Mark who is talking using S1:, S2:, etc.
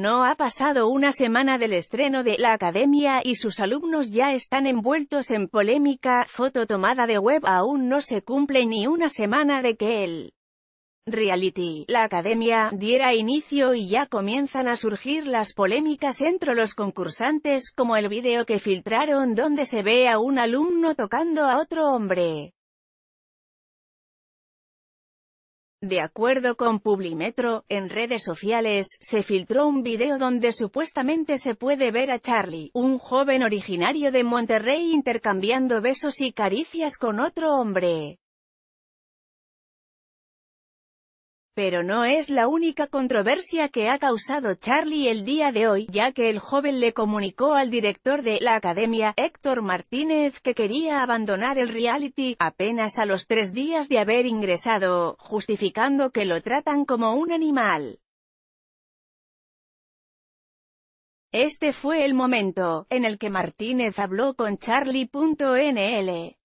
S1: No ha pasado una semana del estreno de La Academia y sus alumnos ya están envueltos en polémica, foto tomada de web aún no se cumple ni una semana de que el reality, La Academia, diera inicio y ya comienzan a surgir las polémicas entre los concursantes como el video que filtraron donde se ve a un alumno tocando a otro hombre.
S2: De acuerdo con Publimetro, en
S1: redes sociales, se filtró un video donde supuestamente se puede ver a Charlie, un joven originario de Monterrey intercambiando besos y caricias con otro
S2: hombre. Pero no es la única
S1: controversia que ha causado Charlie el día de hoy, ya que el joven le comunicó al director de la academia, Héctor Martínez, que quería abandonar el reality, apenas a los tres días de haber ingresado, justificando que lo tratan como un animal.
S2: Este fue el momento, en el que Martínez habló con Charlie.nl.